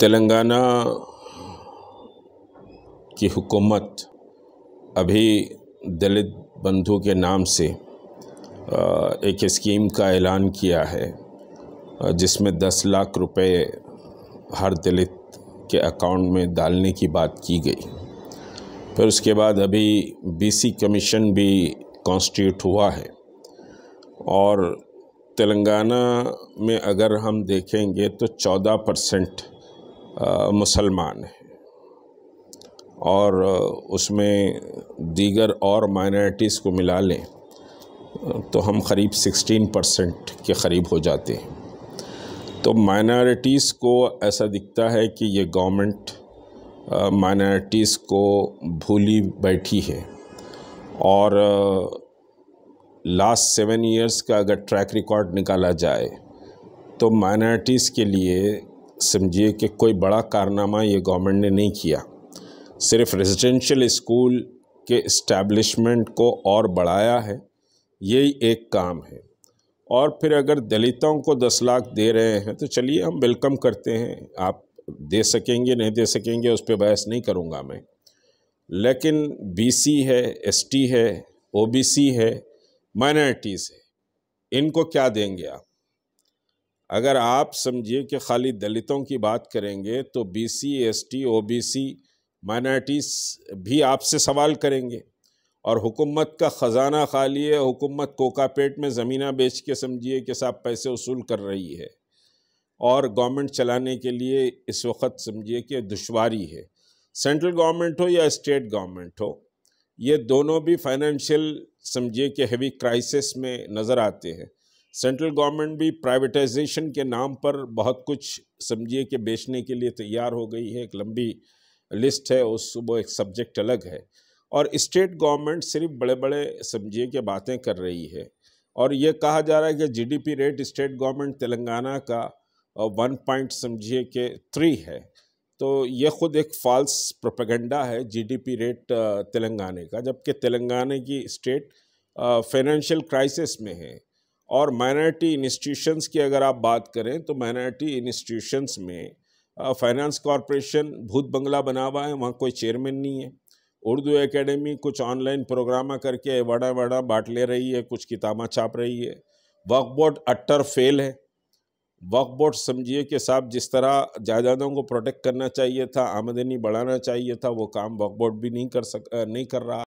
तेलंगाना की हुकूमत अभी दलित बंधु के नाम से एक स्कीम का ऐलान किया है जिसमें दस लाख रुपए हर दलित के अकाउंट में डालने की बात की गई फिर उसके बाद अभी बीसी कमीशन भी कॉन्स्टिट्यूट हुआ है और तेलंगाना में अगर हम देखेंगे तो चौदह परसेंट मुसलमान हैं और उसमें दीगर और माइनॉरिटीज़ को मिला लें तो हम करीब 16 परसेंट के करीब हो जाते हैं तो माइनॉरिटीज़ को ऐसा दिखता है कि ये गवर्नमेंट माइनॉरिटीज़ को भूली बैठी है और लास्ट सेवन इयर्स का अगर ट्रैक रिकॉर्ड निकाला जाए तो माइनॉरिटीज़ के लिए समझिए कि कोई बड़ा कारनामा ये गवर्नमेंट ने नहीं किया सिर्फ रेजिडेंशियल स्कूल के इस्टेब्लिशमेंट को और बढ़ाया है यही एक काम है और फिर अगर दलितों को दस लाख दे रहे हैं तो चलिए हम वेलकम करते हैं आप दे सकेंगे नहीं दे सकेंगे उस पर बहस नहीं करूँगा मैं लेकिन बीसी है एसटी है ओबीसी है माइनॉरिटीज़ है इनको क्या देंगे आप अगर आप समझिए कि खाली दलितों की बात करेंगे तो बीसी, एसटी, ओबीसी, माइनॉरिटीज़ भी आपसे सवाल करेंगे और हुकूमत का ख़जाना खाली है हुकूमत कोकापेट में ज़मीना बेच के समझिए कि साहब पैसे वसूल कर रही है और गवर्नमेंट चलाने के लिए इस वक्त समझिए कि दुशारी है सेंट्रल गवर्नमेंट हो या स्टेट गवर्नमेंट हो ये दोनों भी फाइनेंशियल समझिए कि हेवी क्राइसिस में नज़र आते हैं सेंट्रल गवर्नमेंट भी प्राइवेटाइजेशन के नाम पर बहुत कुछ समझिए कि बेचने के लिए तैयार हो गई है एक लंबी लिस्ट है उस वो एक सब्जेक्ट अलग है और स्टेट गवर्नमेंट सिर्फ बड़े बड़े समझिए कि बातें कर रही है और ये कहा जा रहा है कि GDP rate state government Telangana का वन पॉइंट समझिए कि थ्री है तो ये खुद एक फॉल्स प्रोपेगेंडा है जीडीपी रेट तेलंगाना का जबकि तेलंगाना की स्टेट फाइनेंशियल क्राइसिस में है और माइनॉरिटी इंस्टीट्यूशंस की अगर आप बात करें तो माइनॉरिटी इंस्टीट्यूशंस में फाइनेंस कॉरपोरेशन भूत बंगला बना हुआ है वहाँ कोई चेयरमैन नहीं है उर्दू एकेडमी कुछ ऑनलाइन प्रोग्रामा करके वाड़ा वडा बांट ले रही है कुछ किताबा छाप रही है वर्क बोर्ड अट्टर फेल है वर्क बोर्ड समझिए कि साहब जिस तरह जायदादों को प्रोटेक्ट करना चाहिए था आमदनी बढ़ाना चाहिए था वो काम वर्क बोर्ड भी नहीं कर सक नहीं कर रहा